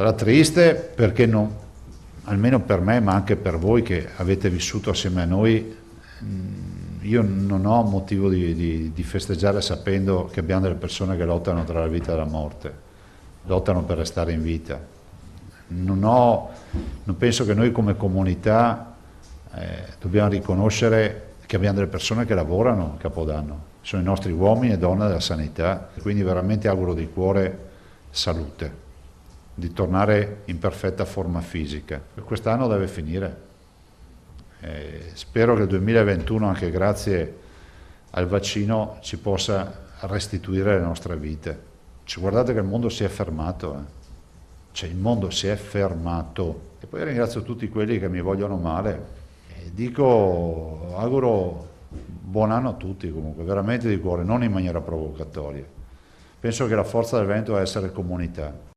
Sarà triste perché non, almeno per me, ma anche per voi che avete vissuto assieme a noi, mm, io non ho motivo di, di, di festeggiare sapendo che abbiamo delle persone che lottano tra la vita e la morte, lottano per restare in vita. Non, ho, non penso che noi come comunità eh, dobbiamo riconoscere che abbiamo delle persone che lavorano a Capodanno, sono i nostri uomini e donne della sanità, quindi veramente auguro di cuore salute di tornare in perfetta forma fisica. Quest'anno deve finire. Eh, spero che il 2021, anche grazie al vaccino, ci possa restituire le nostre vite. Cioè, guardate che il mondo si è fermato. Eh. Cioè, il mondo si è fermato. E poi ringrazio tutti quelli che mi vogliono male. E dico, auguro buon anno a tutti comunque, veramente di cuore, non in maniera provocatoria. Penso che la forza del vento è essere comunità.